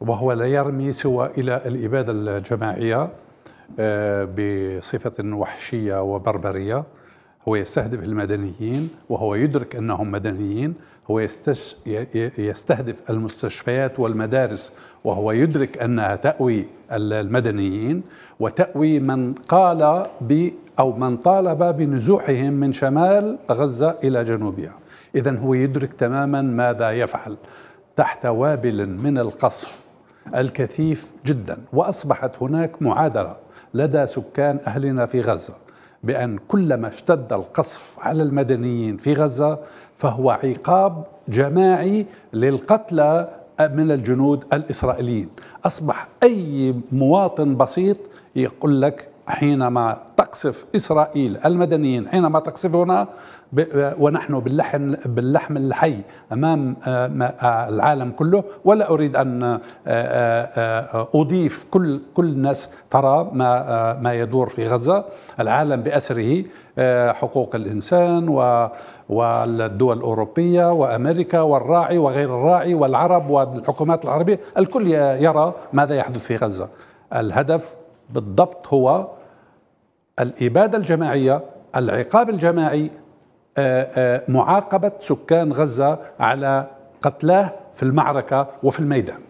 وهو لا يرمي سوى إلى الإبادة الجماعية آه، بصفة وحشية وبربرية هو يستهدف المدنيين وهو يدرك أنهم مدنيين هو يستهدف المستشفيات والمدارس وهو يدرك أنها تأوي المدنيين وتأوي من قال ب أو من طالب بنزوحهم من شمال غزة إلى جنوبها إذا هو يدرك تماما ماذا يفعل تحت وابل من القصف الكثيف جدا واصبحت هناك معادله لدى سكان اهلنا في غزه بان كلما اشتد القصف على المدنيين في غزه فهو عقاب جماعي للقتلى من الجنود الاسرائيليين اصبح اي مواطن بسيط يقول لك حينما تقصف إسرائيل المدنيين حينما تقصفنا ونحن باللحم باللحم الحي امام آه، آه، العالم كله ولا اريد ان آه، اضيف كل كل الناس ترى ما ما يدور في غزه العالم باسره حقوق الانسان و والدول الاوروبيه وامريكا والراعي وغير الراعي والعرب والحكومات العربيه الكل يرى ماذا يحدث في غزه الهدف بالضبط هو الإبادة الجماعية العقاب الجماعي آه، آه، معاقبة سكان غزة على قتلاه في المعركة وفي الميدان